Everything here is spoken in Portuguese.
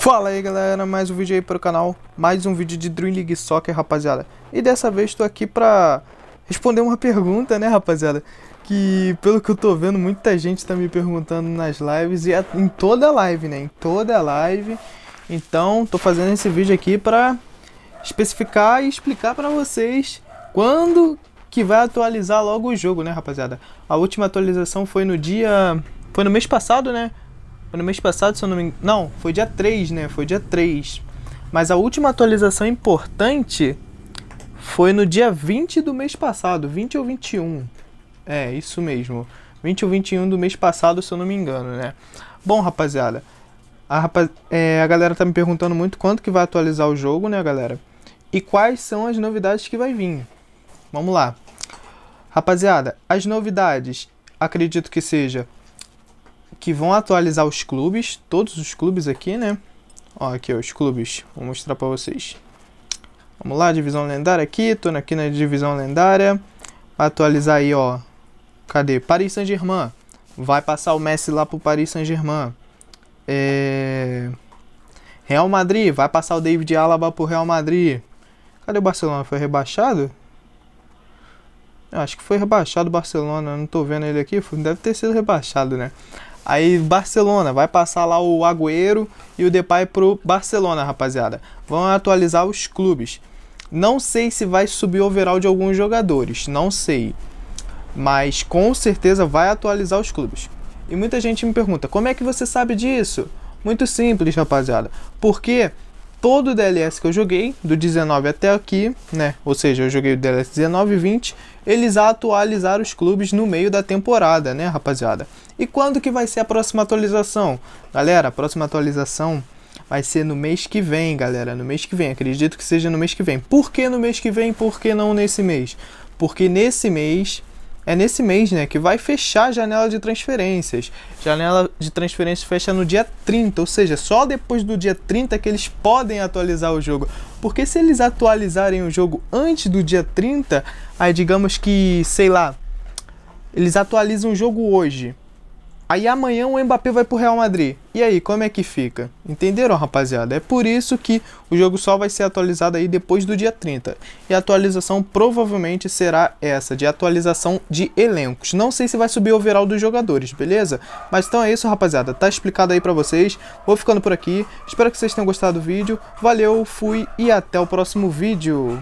Fala aí galera, mais um vídeo aí pro canal, mais um vídeo de Dream League Soccer rapaziada E dessa vez tô aqui pra responder uma pergunta né rapaziada Que pelo que eu tô vendo muita gente tá me perguntando nas lives e é em toda live né, em toda live Então tô fazendo esse vídeo aqui pra especificar e explicar pra vocês quando que vai atualizar logo o jogo né rapaziada A última atualização foi no dia, foi no mês passado né foi no mês passado, se eu não me engano. Não, foi dia 3, né? Foi dia 3. Mas a última atualização importante foi no dia 20 do mês passado, 20 ou 21. É, isso mesmo. 20 ou 21 do mês passado, se eu não me engano, né? Bom, rapaziada, a, rapaz... é, a galera tá me perguntando muito quanto que vai atualizar o jogo, né, galera? E quais são as novidades que vai vir? Vamos lá. Rapaziada, as novidades, acredito que seja que vão atualizar os clubes, todos os clubes aqui, né? Ó, aqui ó, os clubes, vou mostrar para vocês. Vamos lá, divisão lendária aqui, tô aqui na divisão lendária. Atualizar aí, ó. Cadê? Paris Saint-Germain. Vai passar o Messi lá pro Paris Saint-Germain. É... Real Madrid, vai passar o David Alaba pro Real Madrid. Cadê o Barcelona? Foi rebaixado? Eu acho que foi rebaixado o Barcelona, não tô vendo ele aqui. Deve ter sido rebaixado, né? Aí Barcelona, vai passar lá o Agüero e o Depay pro Barcelona, rapaziada. Vão atualizar os clubes. Não sei se vai subir o overall de alguns jogadores, não sei. Mas com certeza vai atualizar os clubes. E muita gente me pergunta, como é que você sabe disso? Muito simples, rapaziada. Porque todo o DLS que eu joguei, do 19 até aqui, né? Ou seja, eu joguei o DLS 19 e 20, eles atualizaram os clubes no meio da temporada, né, rapaziada? E quando que vai ser a próxima atualização? Galera, a próxima atualização vai ser no mês que vem, galera, no mês que vem. Acredito que seja no mês que vem. Por que no mês que vem? Por que não nesse mês? Porque nesse mês é nesse mês, né, que vai fechar a janela de transferências. Janela de transferências fecha no dia 30, ou seja, só depois do dia 30 que eles podem atualizar o jogo. Porque se eles atualizarem o jogo antes do dia 30, aí digamos que, sei lá, eles atualizam o jogo hoje Aí amanhã o Mbappé vai pro Real Madrid. E aí, como é que fica? Entenderam, rapaziada? É por isso que o jogo só vai ser atualizado aí depois do dia 30. E a atualização provavelmente será essa, de atualização de elencos. Não sei se vai subir o overall dos jogadores, beleza? Mas então é isso, rapaziada. Tá explicado aí pra vocês. Vou ficando por aqui. Espero que vocês tenham gostado do vídeo. Valeu, fui e até o próximo vídeo.